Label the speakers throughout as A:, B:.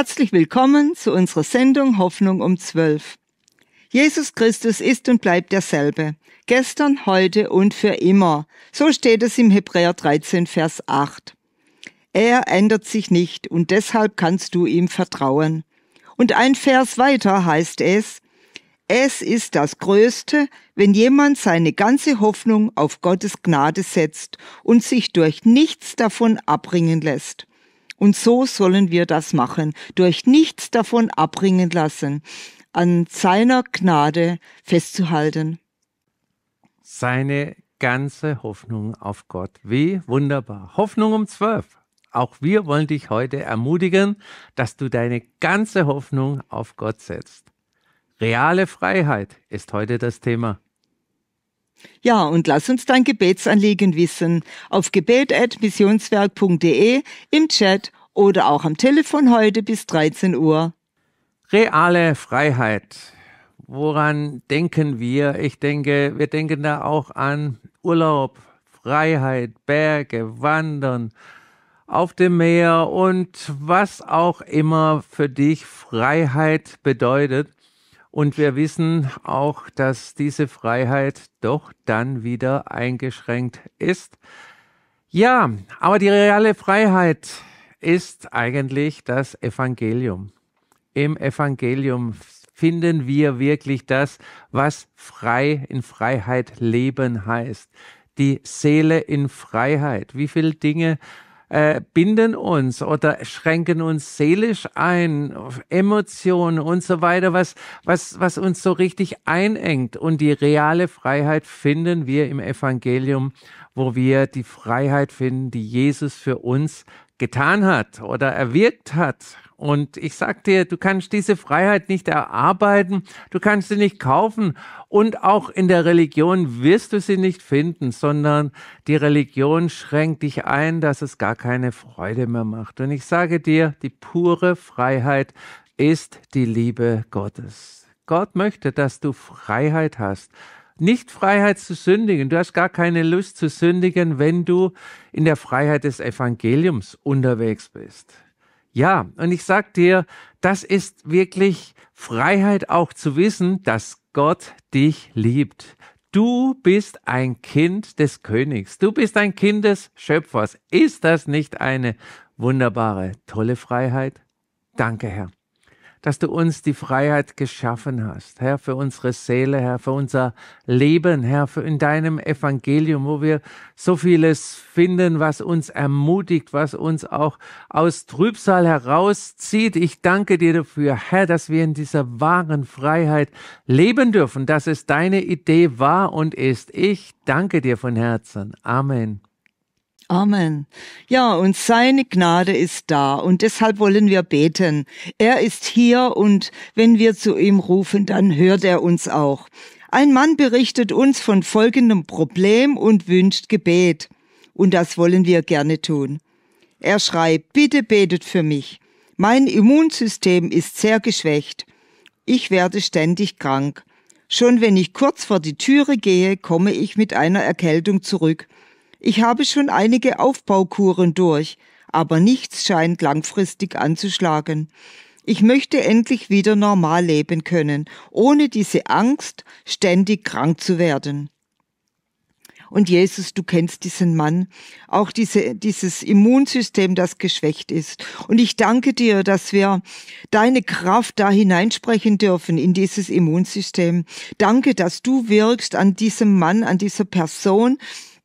A: Herzlich willkommen zu unserer Sendung Hoffnung um 12. Jesus Christus ist und bleibt derselbe, gestern, heute und für immer. So steht es im Hebräer 13, Vers 8. Er ändert sich nicht und deshalb kannst du ihm vertrauen. Und ein Vers weiter heißt es, es ist das Größte, wenn jemand seine ganze Hoffnung auf Gottes Gnade setzt und sich durch nichts davon abbringen lässt. Und so sollen wir das machen, durch nichts davon abbringen lassen, an seiner Gnade festzuhalten.
B: Seine ganze Hoffnung auf Gott. Wie wunderbar. Hoffnung um zwölf. Auch wir wollen dich heute ermutigen, dass du deine ganze Hoffnung auf Gott setzt. Reale Freiheit ist heute das Thema.
A: Ja, und lass uns dein Gebetsanliegen wissen auf gebet.missionswerk.de im Chat oder auch am Telefon heute bis 13 Uhr. Reale
B: Freiheit. Woran denken wir? Ich denke, wir denken da auch an Urlaub, Freiheit, Berge, Wandern auf dem Meer und was auch immer für dich Freiheit bedeutet. Und wir wissen auch, dass diese Freiheit doch dann wieder eingeschränkt ist. Ja, aber die reale Freiheit ist eigentlich das Evangelium. Im Evangelium finden wir wirklich das, was frei in Freiheit leben heißt. Die Seele in Freiheit. Wie viele Dinge äh, binden uns oder schränken uns seelisch ein, Emotionen und so weiter, was, was, was uns so richtig einengt. Und die reale Freiheit finden wir im Evangelium, wo wir die Freiheit finden, die Jesus für uns getan hat oder erwirkt hat. Und ich sag dir, du kannst diese Freiheit nicht erarbeiten, du kannst sie nicht kaufen und auch in der Religion wirst du sie nicht finden, sondern die Religion schränkt dich ein, dass es gar keine Freude mehr macht. Und ich sage dir, die pure Freiheit ist die Liebe Gottes. Gott möchte, dass du Freiheit hast nicht Freiheit zu sündigen. Du hast gar keine Lust zu sündigen, wenn du in der Freiheit des Evangeliums unterwegs bist. Ja, und ich sag dir, das ist wirklich Freiheit auch zu wissen, dass Gott dich liebt. Du bist ein Kind des Königs. Du bist ein Kind des Schöpfers. Ist das nicht eine wunderbare, tolle Freiheit? Danke, Herr dass du uns die Freiheit geschaffen hast, Herr, für unsere Seele, Herr, für unser Leben, Herr, für in deinem Evangelium, wo wir so vieles finden, was uns ermutigt, was uns auch aus Trübsal herauszieht. Ich danke dir dafür, Herr, dass wir in dieser wahren Freiheit leben dürfen, dass es deine Idee war und ist. Ich danke
A: dir von Herzen. Amen. Amen. Ja, und seine Gnade ist da und deshalb wollen wir beten. Er ist hier und wenn wir zu ihm rufen, dann hört er uns auch. Ein Mann berichtet uns von folgendem Problem und wünscht Gebet. Und das wollen wir gerne tun. Er schreibt, bitte betet für mich. Mein Immunsystem ist sehr geschwächt. Ich werde ständig krank. Schon wenn ich kurz vor die Türe gehe, komme ich mit einer Erkältung zurück ich habe schon einige Aufbaukuren durch, aber nichts scheint langfristig anzuschlagen. Ich möchte endlich wieder normal leben können, ohne diese Angst, ständig krank zu werden. Und Jesus, du kennst diesen Mann, auch diese, dieses Immunsystem, das geschwächt ist. Und ich danke dir, dass wir deine Kraft da hineinsprechen dürfen in dieses Immunsystem. Danke, dass du wirkst an diesem Mann, an dieser Person,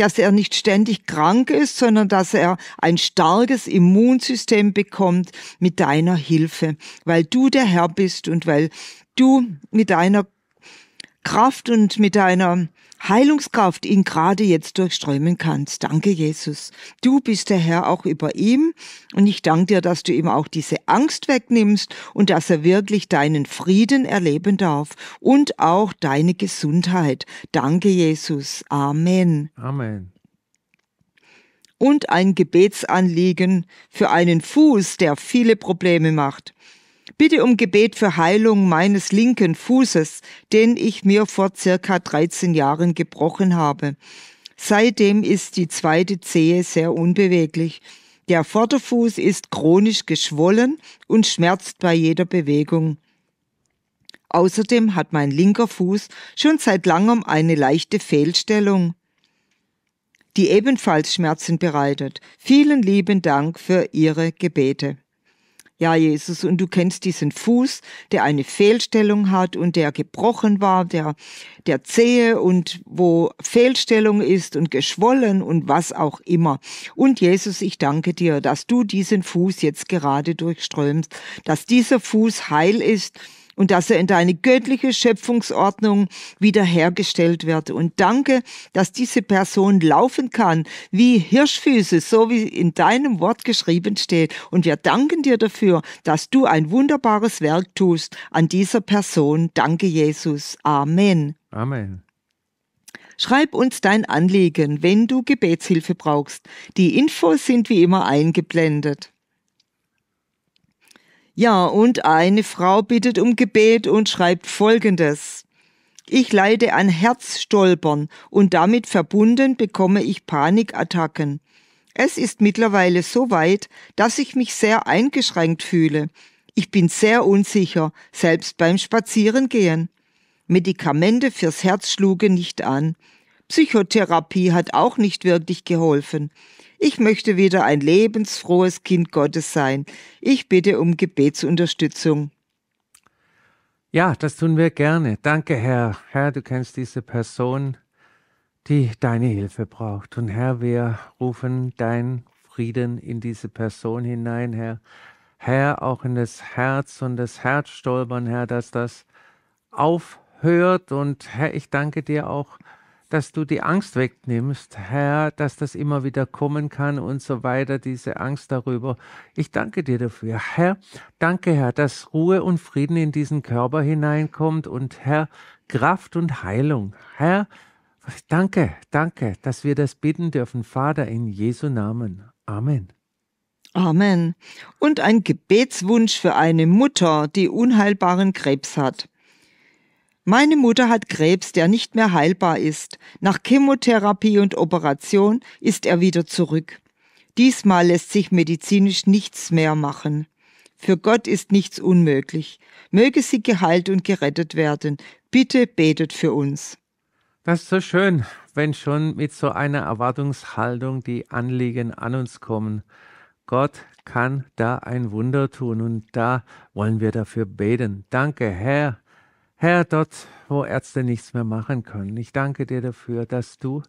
A: dass er nicht ständig krank ist, sondern dass er ein starkes Immunsystem bekommt mit deiner Hilfe, weil du der Herr bist und weil du mit deiner Kraft und mit deiner Heilungskraft ihn gerade jetzt durchströmen kannst. Danke, Jesus. Du bist der Herr auch über ihm und ich danke dir, dass du ihm auch diese Angst wegnimmst und dass er wirklich deinen Frieden erleben darf und auch deine Gesundheit. Danke, Jesus. Amen. Amen. Und ein Gebetsanliegen für einen Fuß, der viele Probleme macht. Bitte um Gebet für Heilung meines linken Fußes, den ich mir vor circa 13 Jahren gebrochen habe. Seitdem ist die zweite Zehe sehr unbeweglich. Der Vorderfuß ist chronisch geschwollen und schmerzt bei jeder Bewegung. Außerdem hat mein linker Fuß schon seit langem eine leichte Fehlstellung, die ebenfalls Schmerzen bereitet. Vielen lieben Dank für Ihre Gebete. Ja, Jesus, und du kennst diesen Fuß, der eine Fehlstellung hat und der gebrochen war, der, der Zehe und wo Fehlstellung ist und geschwollen und was auch immer. Und Jesus, ich danke dir, dass du diesen Fuß jetzt gerade durchströmst, dass dieser Fuß heil ist, und dass er in deine göttliche Schöpfungsordnung wiederhergestellt wird. Und danke, dass diese Person laufen kann, wie Hirschfüße, so wie in deinem Wort geschrieben steht. Und wir danken dir dafür, dass du ein wunderbares Werk tust an dieser Person. Danke, Jesus. Amen. Amen. Schreib uns dein Anliegen, wenn du Gebetshilfe brauchst. Die Infos sind wie immer eingeblendet. Ja, und eine Frau bittet um Gebet und schreibt Folgendes. Ich leide an Herzstolpern und damit verbunden bekomme ich Panikattacken. Es ist mittlerweile so weit, dass ich mich sehr eingeschränkt fühle. Ich bin sehr unsicher, selbst beim Spazierengehen. Medikamente fürs Herz schlugen nicht an. Psychotherapie hat auch nicht wirklich geholfen. Ich möchte wieder ein lebensfrohes Kind Gottes sein. Ich bitte um Gebetsunterstützung. Ja, das
B: tun wir gerne. Danke, Herr. Herr, du kennst diese Person, die deine Hilfe braucht. Und Herr, wir rufen deinen Frieden in diese Person hinein, Herr. Herr, auch in das Herz und das Herzstolpern, Herr, dass das aufhört. Und Herr, ich danke dir auch, dass du die Angst wegnimmst, Herr, dass das immer wieder kommen kann und so weiter, diese Angst darüber. Ich danke dir dafür. Herr, danke, Herr, dass Ruhe und Frieden in diesen Körper hineinkommt und Herr, Kraft und Heilung. Herr, danke, danke,
A: dass wir das bitten dürfen, Vater, in Jesu Namen. Amen. Amen. Und ein Gebetswunsch für eine Mutter, die unheilbaren Krebs hat. Meine Mutter hat Krebs, der nicht mehr heilbar ist. Nach Chemotherapie und Operation ist er wieder zurück. Diesmal lässt sich medizinisch nichts mehr machen. Für Gott ist nichts unmöglich. Möge sie geheilt und gerettet werden. Bitte betet für uns. Das ist so schön, wenn schon mit
B: so einer Erwartungshaltung die Anliegen an uns kommen. Gott kann da ein Wunder tun und da wollen wir dafür beten. Danke, Herr, Herr, dort, wo Ärzte nichts mehr machen können, ich danke dir dafür, dass du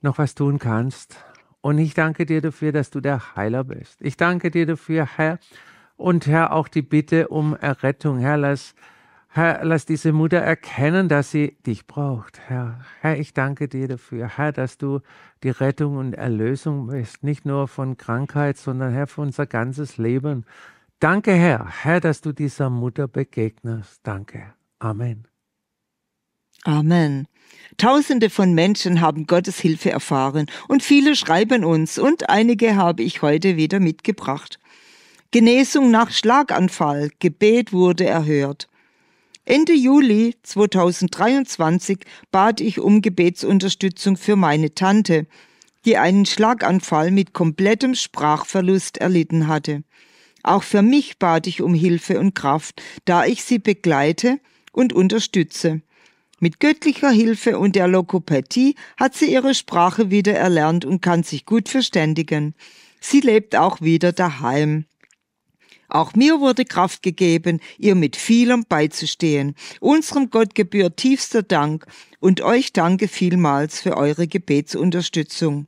B: noch was tun kannst. Und ich danke dir dafür, dass du der Heiler bist. Ich danke dir dafür, Herr. Und Herr, auch die Bitte um Errettung. Herr, lass, Herr, lass diese Mutter erkennen, dass sie dich braucht. Herr, Herr, ich danke dir dafür. Herr, dass du die Rettung und Erlösung bist. Nicht nur von Krankheit, sondern Herr, für unser ganzes Leben. Danke, Herr. Herr, dass du dieser Mutter begegnest. Danke.
A: Amen. Amen. Tausende von Menschen haben Gottes Hilfe erfahren und viele schreiben uns und einige habe ich heute wieder mitgebracht. Genesung nach Schlaganfall, Gebet wurde erhört. Ende Juli 2023 bat ich um Gebetsunterstützung für meine Tante, die einen Schlaganfall mit komplettem Sprachverlust erlitten hatte. Auch für mich bat ich um Hilfe und Kraft, da ich sie begleite und unterstütze. Mit göttlicher Hilfe und der Lokopathie hat sie ihre Sprache wieder erlernt und kann sich gut verständigen. Sie lebt auch wieder daheim. Auch mir wurde Kraft gegeben, ihr mit vielem beizustehen. Unserem Gott gebührt tiefster Dank und euch danke vielmals für eure Gebetsunterstützung.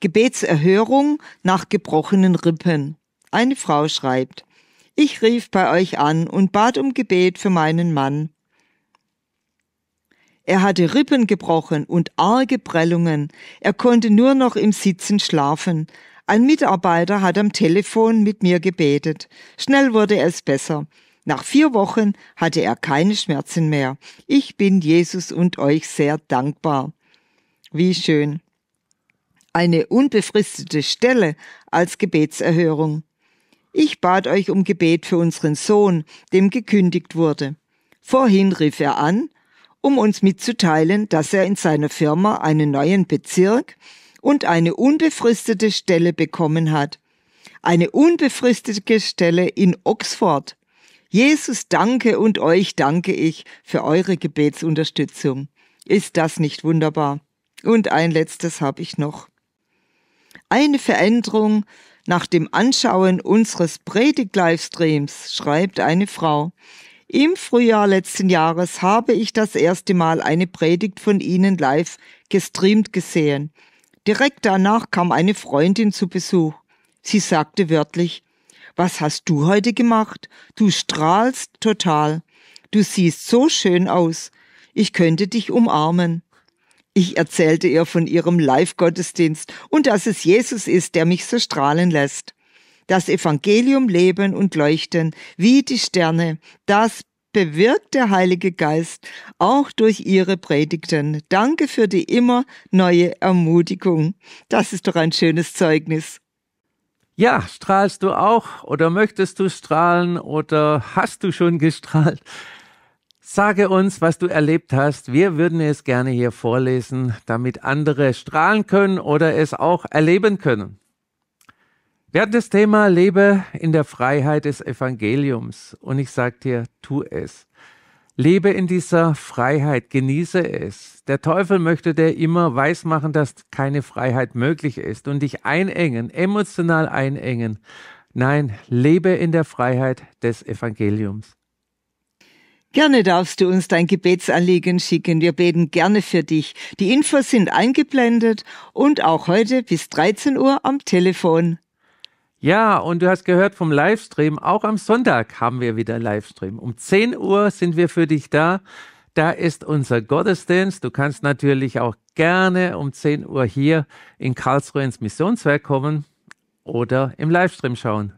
A: Gebetserhörung nach gebrochenen Rippen. Eine Frau schreibt, ich rief bei euch an und bat um Gebet für meinen Mann. Er hatte Rippen gebrochen und arge Prellungen. Er konnte nur noch im Sitzen schlafen. Ein Mitarbeiter hat am Telefon mit mir gebetet. Schnell wurde es besser. Nach vier Wochen hatte er keine Schmerzen mehr. Ich bin Jesus und euch sehr dankbar. Wie schön. Eine unbefristete Stelle als Gebetserhörung. Ich bat euch um Gebet für unseren Sohn, dem gekündigt wurde. Vorhin rief er an, um uns mitzuteilen, dass er in seiner Firma einen neuen Bezirk und eine unbefristete Stelle bekommen hat. Eine unbefristete Stelle in Oxford. Jesus danke und euch danke ich für eure Gebetsunterstützung. Ist das nicht wunderbar? Und ein letztes habe ich noch. Eine Veränderung nach dem Anschauen unseres Predigt-Livestreams schreibt eine Frau, im Frühjahr letzten Jahres habe ich das erste Mal eine Predigt von Ihnen live gestreamt gesehen. Direkt danach kam eine Freundin zu Besuch. Sie sagte wörtlich, was hast du heute gemacht? Du strahlst total. Du siehst so schön aus. Ich könnte dich umarmen. Ich erzählte ihr von ihrem Live-Gottesdienst und dass es Jesus ist, der mich so strahlen lässt. Das Evangelium leben und leuchten wie die Sterne, das bewirkt der Heilige Geist auch durch Ihre Predigten. Danke für die immer neue Ermutigung. Das ist doch ein schönes Zeugnis.
B: Ja, strahlst du auch oder möchtest du strahlen oder hast du schon gestrahlt? Sage uns, was du erlebt hast. Wir würden es gerne hier vorlesen, damit andere strahlen können oder es auch erleben können. Wir hatten das Thema Lebe in der Freiheit des Evangeliums und ich sage dir, tu es. Lebe in dieser Freiheit, genieße es. Der Teufel möchte dir immer weismachen, dass keine Freiheit möglich ist und dich einengen, emotional einengen. Nein, lebe in der Freiheit des Evangeliums.
A: Gerne darfst du uns dein Gebetsanliegen schicken. Wir beten gerne für dich. Die Infos sind eingeblendet und auch heute bis 13 Uhr am Telefon.
B: Ja, und du hast gehört vom Livestream. Auch am Sonntag haben wir wieder Livestream. Um 10 Uhr sind wir für dich da. Da ist unser Gottesdienst. Du kannst natürlich auch gerne um 10 Uhr hier in Karlsruhe ins Missionswerk kommen oder im Livestream schauen.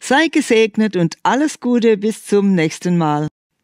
A: Sei gesegnet und alles Gute bis zum nächsten Mal.